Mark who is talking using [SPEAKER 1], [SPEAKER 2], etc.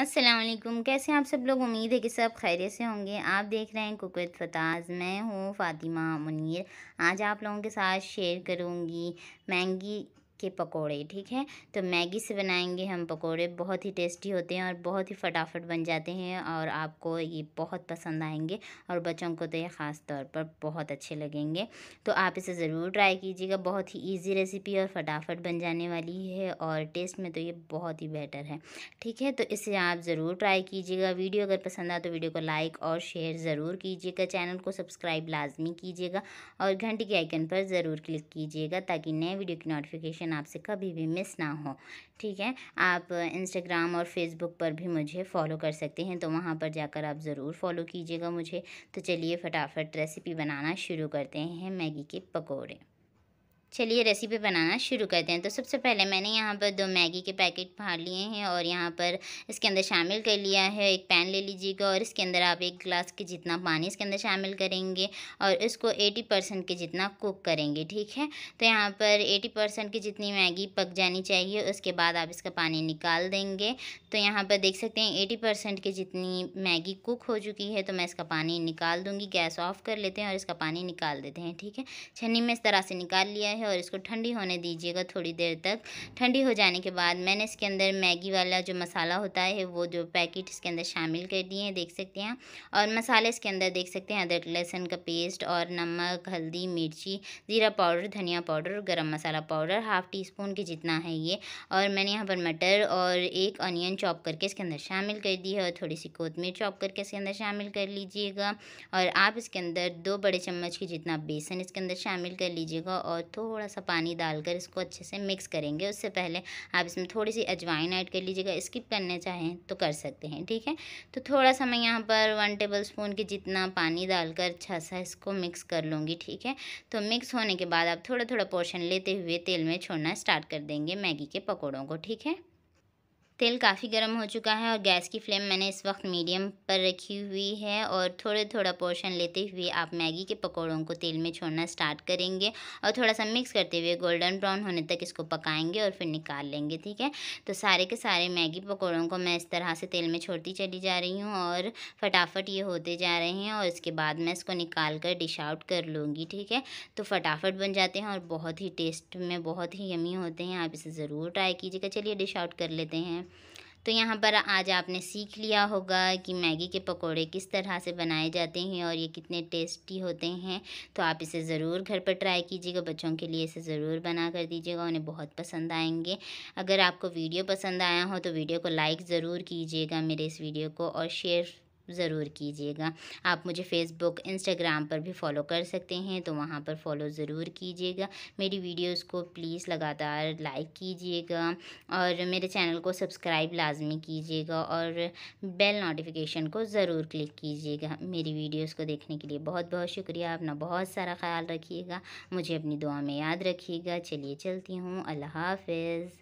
[SPEAKER 1] असलम कैसे हैं आप सब लोग उम्मीद है कि सब खैरियत से होंगे आप देख रहे हैं कुक फताज मैं हूँ फ़ातिमा मुनीर आज आप लोगों के साथ शेयर करूँगी महंगी के पकोड़े ठीक है तो मैगी से बनाएंगे हम पकोड़े बहुत ही टेस्टी होते हैं और बहुत ही फटाफट बन जाते हैं और आपको ये बहुत पसंद आएंगे और बच्चों को तो ये ख़ास तौर पर बहुत अच्छे लगेंगे तो आप इसे ज़रूर ट्राई कीजिएगा बहुत ही ईजी रेसिपी और फटाफट बन जाने वाली है और टेस्ट में तो ये बहुत ही बेटर है ठीक है तो इसे आप ज़रूर ट्राई कीजिएगा वीडियो अगर पसंद आए तो वीडियो को लाइक और शेयर ज़रूर कीजिएगा चैनल को सब्सक्राइब लाजमी कीजिएगा और घंटी के आइकन पर ज़रूर क्लिक कीजिएगा ताकि नए वीडियो की नोटिफिकेशन आपसे कभी भी मिस ना हो ठीक है आप इंस्टाग्राम और फेसबुक पर भी मुझे फॉलो कर सकते हैं तो वहाँ पर जाकर आप ज़रूर फॉलो कीजिएगा मुझे तो चलिए फटाफट रेसिपी बनाना शुरू करते हैं मैगी के पकौड़े चलिए रेसिपी बनाना शुरू करते हैं तो सबसे पहले मैंने यहाँ पर दो मैगी के पैकेट फाड़ लिए हैं और यहाँ पर इसके अंदर शामिल कर लिया है एक पैन ले लीजिएगा और इसके अंदर आप एक गिलास के जितना पानी इसके अंदर शामिल करेंगे और इसको एटी परसेंट के जितना कुक करेंगे ठीक है तो यहाँ पर एटी परसेंट की जितनी मैगी पक जानी चाहिए उसके बाद आप इसका पानी निकाल देंगे तो यहाँ पर देख सकते हैं एटी परसेंट की जितनी मैगी कुक हो चुकी है तो मैं इसका पानी निकाल दूँगी गैस ऑफ कर लेते हैं और इसका पानी निकाल देते हैं ठीक है छन्नी में इस तरह से निकाल लिया है है और इसको ठंडी होने दीजिएगा थोड़ी देर तक ठंडी हो जाने के बाद मैंने इसके अंदर मैगी वाला जो मसाला होता है वो जो पैकेट इसके अंदर शामिल कर दिए हैं देख सकते हैं और मसाले इसके अंदर देख सकते हैं अदरक लहसुन का पेस्ट और नमक हल्दी मिर्ची ज़ीरा पाउडर धनिया powder garam masala powder half teaspoon के जितना है ये और मैंने यहाँ पर मटर और एक अनियन चॉप करके इसके अंदर शामिल कर दी है और थोड़ी सी कोतमीर चॉप करके इसके अंदर शामिल कर लीजिएगा और आप इसके अंदर दो बड़े चम्मच के जितना बेसन इसके अंदर शामिल कर लीजिएगा और थोड़ा थोड़ा सा पानी डालकर इसको अच्छे से मिक्स करेंगे उससे पहले आप इसमें थोड़ी सी अजवाइन ऐड कर लीजिएगा स्किप करना चाहें तो कर सकते हैं ठीक है तो थोड़ा सा मैं यहाँ पर वन टेबल स्पून के जितना पानी डालकर अच्छा सा इसको मिक्स कर लूँगी ठीक है तो मिक्स होने के बाद आप थोड़ा थोड़ा पोर्शन लेते हुए तेल में छोड़ना स्टार्ट कर देंगे मैगी के पकौड़ों को ठीक है तेल काफ़ी गर्म हो चुका है और गैस की फ्लेम मैंने इस वक्त मीडियम पर रखी हुई है और थोड़े थोड़ा पोर्शन लेते हुए आप मैगी के पकौड़ों को तेल में छोड़ना स्टार्ट करेंगे और थोड़ा सा मिक्स करते हुए गोल्डन ब्राउन होने तक इसको पकाएंगे और फिर निकाल लेंगे ठीक है तो सारे के सारे मैगी पकौड़ों को मैं इस तरह से तेल में छोड़ती चली जा रही हूँ और फटाफट ये होते जा रहे हैं और इसके बाद मैं इसको निकाल कर डिश आउट कर लूँगी ठीक है तो फटाफट बन जाते हैं और बहुत ही टेस्ट में बहुत ही यमी होते हैं आप इसे ज़रूर ट्राई कीजिएगा चलिए डिश आउट कर लेते हैं तो यहाँ पर आज आपने सीख लिया होगा कि मैगी के पकोड़े किस तरह से बनाए जाते हैं और ये कितने टेस्टी होते हैं तो आप इसे ज़रूर घर पर ट्राई कीजिएगा बच्चों के लिए इसे ज़रूर बना कर दीजिएगा उन्हें बहुत पसंद आएंगे अगर आपको वीडियो पसंद आया हो तो वीडियो को लाइक ज़रूर कीजिएगा मेरे इस वीडियो को और शेयर ज़रूर कीजिएगा आप मुझे फेसबुक इंस्टाग्राम पर भी फॉलो कर सकते हैं तो वहाँ पर फॉलो ज़रूर कीजिएगा मेरी वीडियोस को प्लीज़ लगातार लाइक कीजिएगा और मेरे चैनल को सब्सक्राइब लाजमी कीजिएगा और बेल नोटिफिकेशन को ज़रूर क्लिक कीजिएगा मेरी वीडियोस को देखने के लिए बहुत बहुत शुक्रिया अपना बहुत सारा ख्याल रखिएगा मुझे अपनी दुआ में याद रखिएगा चलिए चलती हूँ अल्लाह हाफिज़